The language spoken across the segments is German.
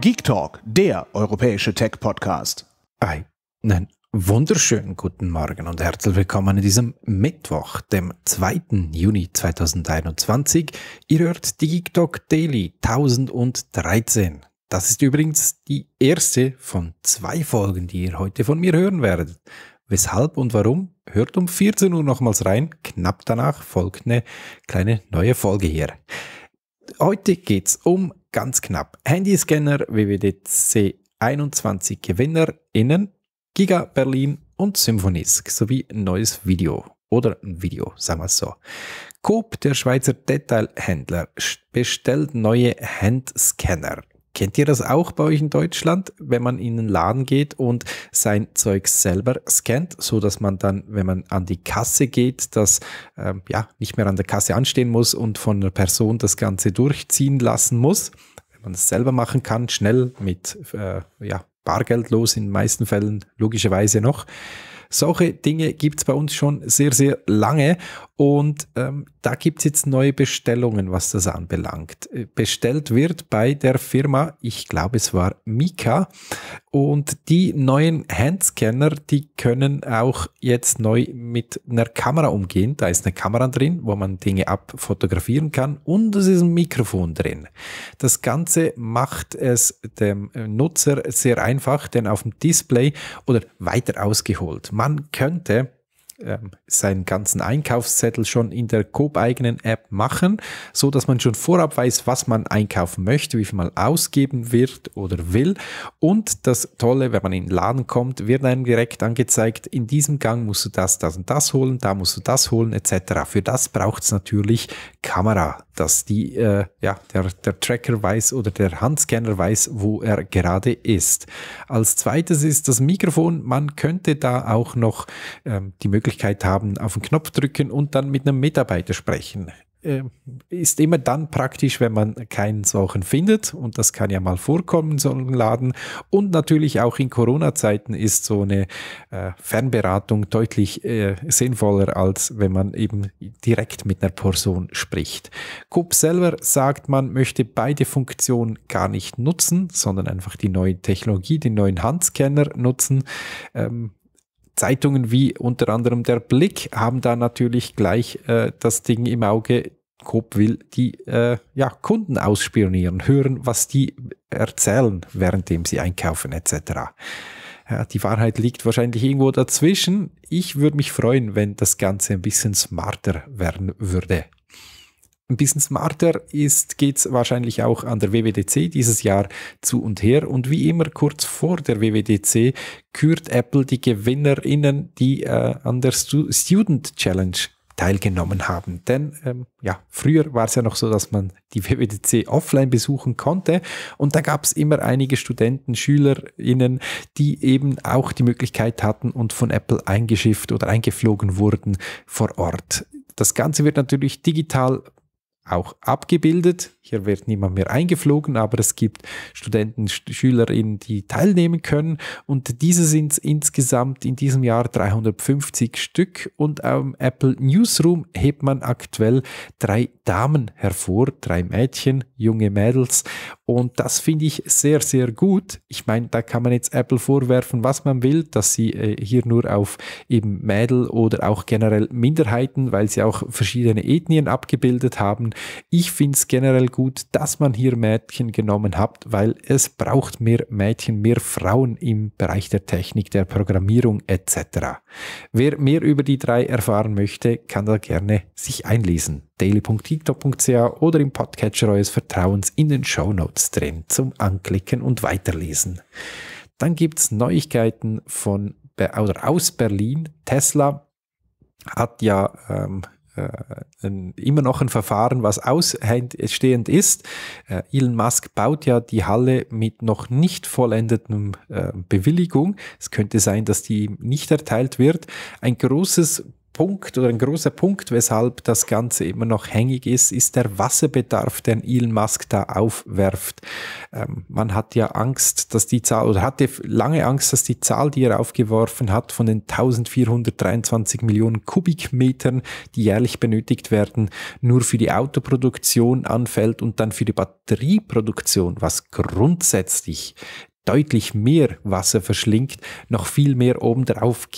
Geek Talk, der europäische Tech-Podcast. Einen wunderschönen guten Morgen und herzlich willkommen in diesem Mittwoch, dem 2. Juni 2021. Ihr hört die Geek Talk Daily 1013. Das ist übrigens die erste von zwei Folgen, die ihr heute von mir hören werdet. Weshalb und warum? Hört um 14 Uhr nochmals rein. Knapp danach folgt eine kleine neue Folge hier. Heute geht's um ganz knapp. Handyscanner WWDC 21 Gewinner innen, Giga Berlin und Symphonisk sowie ein neues Video oder ein Video, sagen wir es so. Coop, der Schweizer Detailhändler, bestellt neue Handscanner. Kennt ihr das auch bei euch in Deutschland, wenn man in einen Laden geht und sein Zeug selber scannt, so dass man dann, wenn man an die Kasse geht, das ähm, ja nicht mehr an der Kasse anstehen muss und von einer Person das Ganze durchziehen lassen muss, wenn man es selber machen kann, schnell mit äh, ja, Bargeld los in den meisten Fällen logischerweise noch. Solche Dinge gibt es bei uns schon sehr, sehr lange und ähm, da gibt es jetzt neue Bestellungen, was das anbelangt. Äh, bestellt wird bei der Firma, ich glaube es war Mika und die neuen Handscanner, die können auch jetzt neu mit einer Kamera umgehen. Da ist eine Kamera drin, wo man Dinge abfotografieren kann und es ist ein Mikrofon drin. Das Ganze macht es dem äh, Nutzer sehr einfach, denn auf dem Display oder weiter ausgeholt, man könnte ähm, seinen ganzen Einkaufszettel schon in der Coop-eigenen App machen, so dass man schon vorab weiß, was man einkaufen möchte, wie viel man ausgeben wird oder will. Und das Tolle, wenn man in den Laden kommt, wird einem direkt angezeigt, in diesem Gang musst du das, das und das holen, da musst du das holen, etc. Für das braucht es natürlich Kamera, dass die, äh, ja, der, der Tracker weiß oder der Handscanner weiß, wo er gerade ist. Als zweites ist das Mikrofon. Man könnte da auch noch ähm, die Möglichkeit Möglichkeit haben, auf den Knopf drücken und dann mit einem Mitarbeiter sprechen. Ähm, ist immer dann praktisch, wenn man keinen solchen findet und das kann ja mal vorkommen, so einen Laden. Und natürlich auch in Corona-Zeiten ist so eine äh, Fernberatung deutlich äh, sinnvoller, als wenn man eben direkt mit einer Person spricht. Coop selber sagt, man möchte beide Funktionen gar nicht nutzen, sondern einfach die neue Technologie, den neuen Handscanner nutzen. Ähm, Zeitungen wie unter anderem der Blick haben da natürlich gleich äh, das Ding im Auge. Coop will die äh, ja, Kunden ausspionieren, hören, was die erzählen, währenddem sie einkaufen etc. Ja, die Wahrheit liegt wahrscheinlich irgendwo dazwischen. Ich würde mich freuen, wenn das Ganze ein bisschen smarter werden würde ein bisschen smarter ist, geht es wahrscheinlich auch an der WWDC dieses Jahr zu und her. Und wie immer kurz vor der WWDC kürt Apple die GewinnerInnen, die äh, an der Stu Student Challenge teilgenommen haben. Denn ähm, ja, früher war es ja noch so, dass man die WWDC offline besuchen konnte und da gab es immer einige Studenten, SchülerInnen, die eben auch die Möglichkeit hatten und von Apple eingeschifft oder eingeflogen wurden vor Ort. Das Ganze wird natürlich digital auch abgebildet. Hier wird niemand mehr eingeflogen, aber es gibt Studenten, Schülerinnen, die teilnehmen können. Und diese sind insgesamt in diesem Jahr 350 Stück. Und am Apple Newsroom hebt man aktuell drei Damen hervor, drei Mädchen, junge Mädels. Und das finde ich sehr, sehr gut. Ich meine, da kann man jetzt Apple vorwerfen, was man will, dass sie äh, hier nur auf eben Mädel oder auch generell Minderheiten, weil sie auch verschiedene Ethnien abgebildet haben, ich finde es generell gut, dass man hier Mädchen genommen hat, weil es braucht mehr Mädchen, mehr Frauen im Bereich der Technik, der Programmierung etc. Wer mehr über die drei erfahren möchte, kann da gerne sich einlesen. daily.tiktok.ca oder im Podcatcher eures Vertrauens in den Show Notes drin zum Anklicken und Weiterlesen. Dann gibt es Neuigkeiten von oder aus Berlin. Tesla hat ja ähm, äh, ein, immer noch ein Verfahren, was ausstehend ist. Äh, Elon Musk baut ja die Halle mit noch nicht vollendetem äh, Bewilligung. Es könnte sein, dass die nicht erteilt wird. Ein großes Punkt oder ein großer Punkt, weshalb das Ganze immer noch hängig ist, ist der Wasserbedarf, den Elon Musk da aufwerft. Ähm, man hat ja Angst, dass die Zahl, oder hatte lange Angst, dass die Zahl, die er aufgeworfen hat, von den 1423 Millionen Kubikmetern, die jährlich benötigt werden, nur für die Autoproduktion anfällt und dann für die Batterieproduktion, was grundsätzlich deutlich mehr Wasser verschlingt, noch viel mehr obendrauf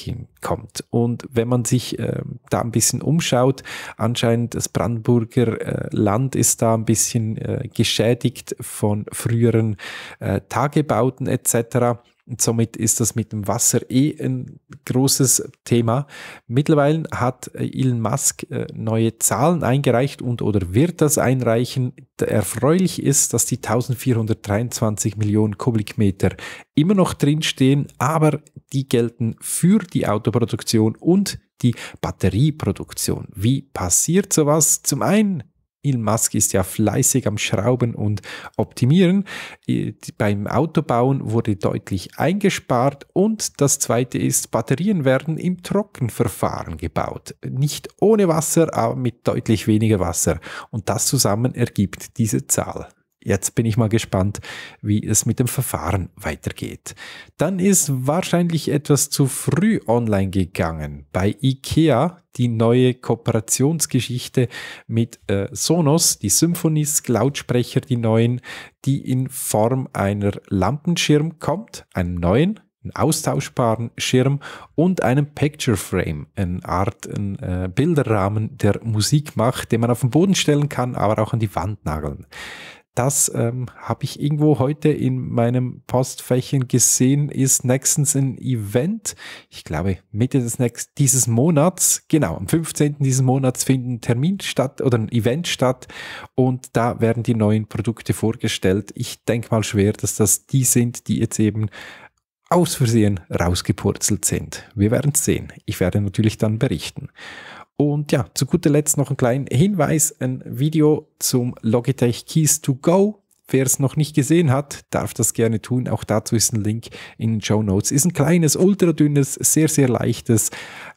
kommt. Und wenn man sich äh, da ein bisschen umschaut, anscheinend das Brandenburger äh, Land ist da ein bisschen äh, geschädigt von früheren äh, Tagebauten etc. Und somit ist das mit dem Wasser eh ein großes Thema. Mittlerweile hat äh, Elon Musk äh, neue Zahlen eingereicht und oder wird das einreichen. Erfreulich ist, dass die 1423 Millionen Kubikmeter immer noch drinstehen, aber die gelten für die Autoproduktion und die Batterieproduktion. Wie passiert sowas? Zum einen Elon Musk ist ja fleißig am Schrauben und Optimieren. Äh, beim Autobauen wurde deutlich eingespart und das zweite ist, Batterien werden im Trockenverfahren gebaut. Nicht ohne Wasser, aber mit deutlich weniger Wasser. Und das zusammen ergibt diese Zahl. Jetzt bin ich mal gespannt, wie es mit dem Verfahren weitergeht. Dann ist wahrscheinlich etwas zu früh online gegangen. Bei IKEA die neue Kooperationsgeschichte mit äh, Sonos, die Symphonies Lautsprecher, die neuen, die in Form einer Lampenschirm kommt, einem neuen, einen austauschbaren Schirm und einem Picture Frame, eine Art ein, äh, Bilderrahmen, der Musik macht, den man auf den Boden stellen kann, aber auch an die Wand nageln das ähm, habe ich irgendwo heute in meinem Postfächen gesehen, ist nächstens ein Event. Ich glaube, Mitte des nächsten, dieses Monats, genau, am 15. dieses Monats findet ein Termin statt oder ein Event statt und da werden die neuen Produkte vorgestellt. Ich denke mal schwer, dass das die sind, die jetzt eben aus Versehen rausgepurzelt sind. Wir werden es sehen. Ich werde natürlich dann berichten. Und ja, zu guter Letzt noch ein kleiner Hinweis, ein Video zum Logitech Keys to Go. Wer es noch nicht gesehen hat, darf das gerne tun. Auch dazu ist ein Link in den Show Notes. Ist ein kleines, ultradünnes, sehr, sehr leichtes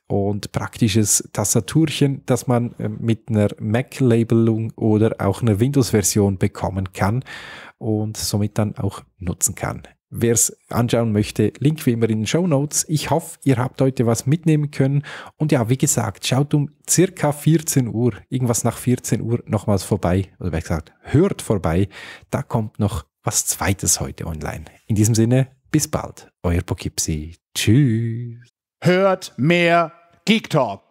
und praktisches Tastaturchen, das man äh, mit einer Mac-Labelung oder auch einer Windows-Version bekommen kann und somit dann auch nutzen kann. Wer es anschauen möchte, Link wie immer in den Show Notes. Ich hoffe, ihr habt heute was mitnehmen können. Und ja, wie gesagt, schaut um circa 14 Uhr, irgendwas nach 14 Uhr nochmals vorbei. Oder wie gesagt, hört vorbei. Da kommt noch was Zweites heute online. In diesem Sinne, bis bald. Euer Pokipsi. Tschüss. Hört mehr Geek Talk.